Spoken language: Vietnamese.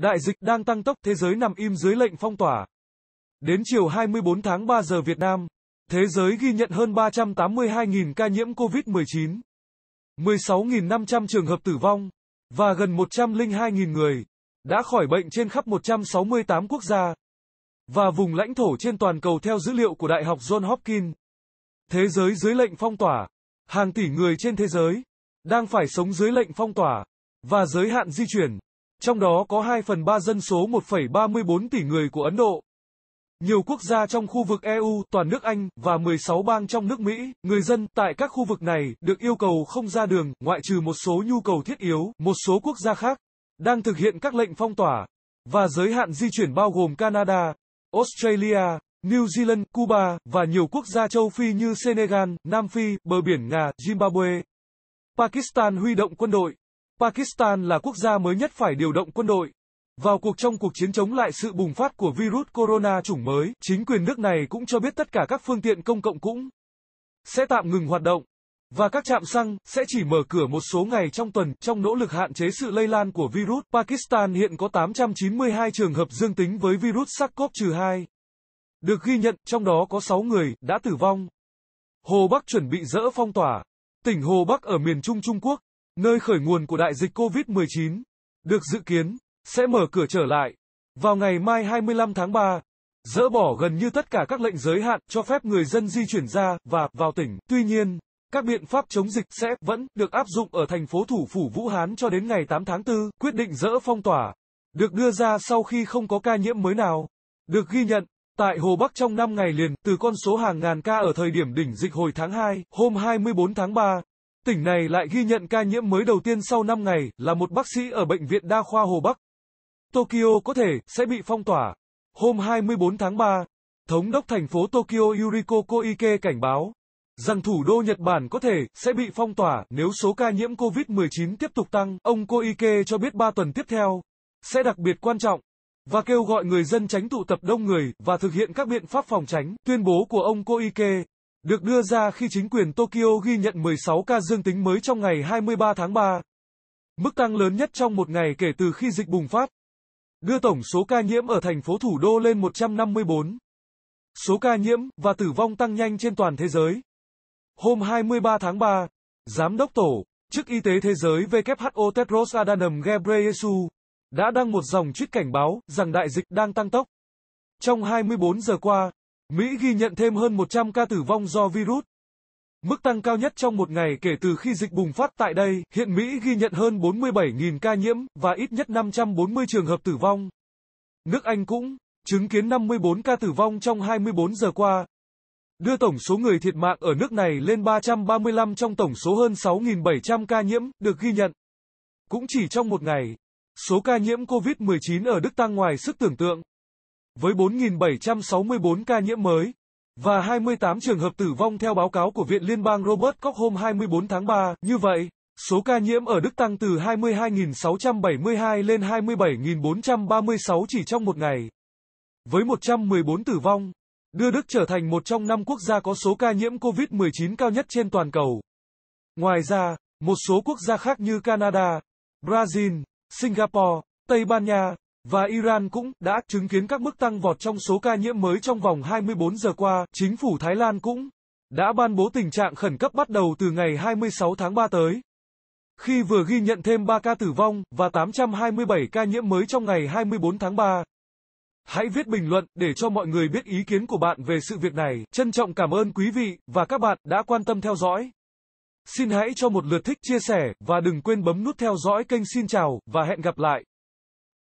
Đại dịch đang tăng tốc thế giới nằm im dưới lệnh phong tỏa. Đến chiều 24 tháng 3 giờ Việt Nam, thế giới ghi nhận hơn 382.000 ca nhiễm COVID-19, 16.500 trường hợp tử vong, và gần 102.000 người đã khỏi bệnh trên khắp 168 quốc gia và vùng lãnh thổ trên toàn cầu theo dữ liệu của Đại học John Hopkins. Thế giới dưới lệnh phong tỏa, hàng tỷ người trên thế giới đang phải sống dưới lệnh phong tỏa và giới hạn di chuyển. Trong đó có 2 phần 3 dân số 1,34 tỷ người của Ấn Độ. Nhiều quốc gia trong khu vực EU, toàn nước Anh và 16 bang trong nước Mỹ, người dân tại các khu vực này được yêu cầu không ra đường, ngoại trừ một số nhu cầu thiết yếu, một số quốc gia khác đang thực hiện các lệnh phong tỏa và giới hạn di chuyển bao gồm Canada, Australia, New Zealand, Cuba và nhiều quốc gia châu Phi như Senegal, Nam Phi, bờ biển Nga, Zimbabwe. Pakistan huy động quân đội Pakistan là quốc gia mới nhất phải điều động quân đội. Vào cuộc trong cuộc chiến chống lại sự bùng phát của virus corona chủng mới, chính quyền nước này cũng cho biết tất cả các phương tiện công cộng cũng sẽ tạm ngừng hoạt động và các trạm xăng sẽ chỉ mở cửa một số ngày trong tuần trong nỗ lực hạn chế sự lây lan của virus. Pakistan hiện có 892 trường hợp dương tính với virus SARS-CoV-2 được ghi nhận, trong đó có 6 người đã tử vong. Hồ Bắc chuẩn bị dỡ phong tỏa. Tỉnh Hồ Bắc ở miền Trung Trung Quốc nơi khởi nguồn của đại dịch COVID-19, được dự kiến sẽ mở cửa trở lại vào ngày mai 25 tháng 3, dỡ bỏ gần như tất cả các lệnh giới hạn cho phép người dân di chuyển ra và vào tỉnh. Tuy nhiên, các biện pháp chống dịch sẽ vẫn được áp dụng ở thành phố thủ phủ Vũ Hán cho đến ngày 8 tháng 4. Quyết định dỡ phong tỏa được đưa ra sau khi không có ca nhiễm mới nào được ghi nhận tại Hồ Bắc trong 5 ngày liền từ con số hàng ngàn ca ở thời điểm đỉnh dịch hồi tháng 2, hôm 24 tháng 3. Tỉnh này lại ghi nhận ca nhiễm mới đầu tiên sau 5 ngày là một bác sĩ ở Bệnh viện Đa khoa Hồ Bắc. Tokyo có thể sẽ bị phong tỏa. Hôm 24 tháng 3, Thống đốc thành phố Tokyo Yuriko Koike cảnh báo rằng thủ đô Nhật Bản có thể sẽ bị phong tỏa nếu số ca nhiễm COVID-19 tiếp tục tăng. Ông Koike cho biết 3 tuần tiếp theo sẽ đặc biệt quan trọng và kêu gọi người dân tránh tụ tập đông người và thực hiện các biện pháp phòng tránh. Tuyên bố của ông Koike được đưa ra khi chính quyền Tokyo ghi nhận 16 ca dương tính mới trong ngày 23 tháng 3. Mức tăng lớn nhất trong một ngày kể từ khi dịch bùng phát. Đưa tổng số ca nhiễm ở thành phố thủ đô lên 154. Số ca nhiễm và tử vong tăng nhanh trên toàn thế giới. Hôm 23 tháng 3, Giám đốc Tổ chức Y tế Thế giới WHO Tedros Adhanom Ghebreyesus đã đăng một dòng tweet cảnh báo rằng đại dịch đang tăng tốc. Trong 24 giờ qua, Mỹ ghi nhận thêm hơn 100 ca tử vong do virus. Mức tăng cao nhất trong một ngày kể từ khi dịch bùng phát tại đây, hiện Mỹ ghi nhận hơn 47.000 ca nhiễm và ít nhất 540 trường hợp tử vong. Nước Anh cũng chứng kiến 54 ca tử vong trong 24 giờ qua, đưa tổng số người thiệt mạng ở nước này lên 335 trong tổng số hơn 6.700 ca nhiễm được ghi nhận. Cũng chỉ trong một ngày, số ca nhiễm COVID-19 ở Đức tăng ngoài sức tưởng tượng với 4.764 ca nhiễm mới và 28 trường hợp tử vong theo báo cáo của Viện Liên bang Robert Koch hôm 24 tháng 3. Như vậy, số ca nhiễm ở Đức tăng từ 22.672 lên 27.436 chỉ trong một ngày. Với 114 tử vong, đưa Đức trở thành một trong năm quốc gia có số ca nhiễm COVID-19 cao nhất trên toàn cầu. Ngoài ra, một số quốc gia khác như Canada, Brazil, Singapore, Tây Ban Nha, và Iran cũng đã chứng kiến các mức tăng vọt trong số ca nhiễm mới trong vòng 24 giờ qua, chính phủ Thái Lan cũng đã ban bố tình trạng khẩn cấp bắt đầu từ ngày 26 tháng 3 tới. Khi vừa ghi nhận thêm 3 ca tử vong và 827 ca nhiễm mới trong ngày 24 tháng 3. Hãy viết bình luận để cho mọi người biết ý kiến của bạn về sự việc này. Trân trọng cảm ơn quý vị và các bạn đã quan tâm theo dõi. Xin hãy cho một lượt thích chia sẻ và đừng quên bấm nút theo dõi kênh xin chào và hẹn gặp lại.